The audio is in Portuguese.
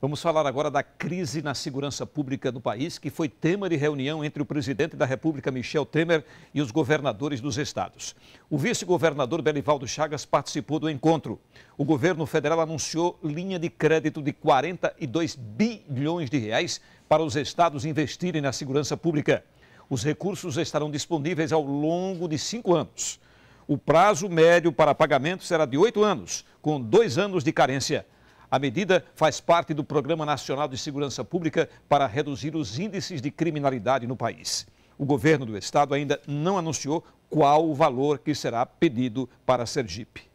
Vamos falar agora da crise na segurança pública do país, que foi tema de reunião entre o presidente da República, Michel Temer, e os governadores dos estados. O vice-governador Belivaldo Chagas participou do encontro. O governo federal anunciou linha de crédito de 42 bilhões de reais para os estados investirem na segurança pública. Os recursos estarão disponíveis ao longo de cinco anos. O prazo médio para pagamento será de oito anos, com dois anos de carência. A medida faz parte do Programa Nacional de Segurança Pública para reduzir os índices de criminalidade no país. O governo do estado ainda não anunciou qual o valor que será pedido para Sergipe.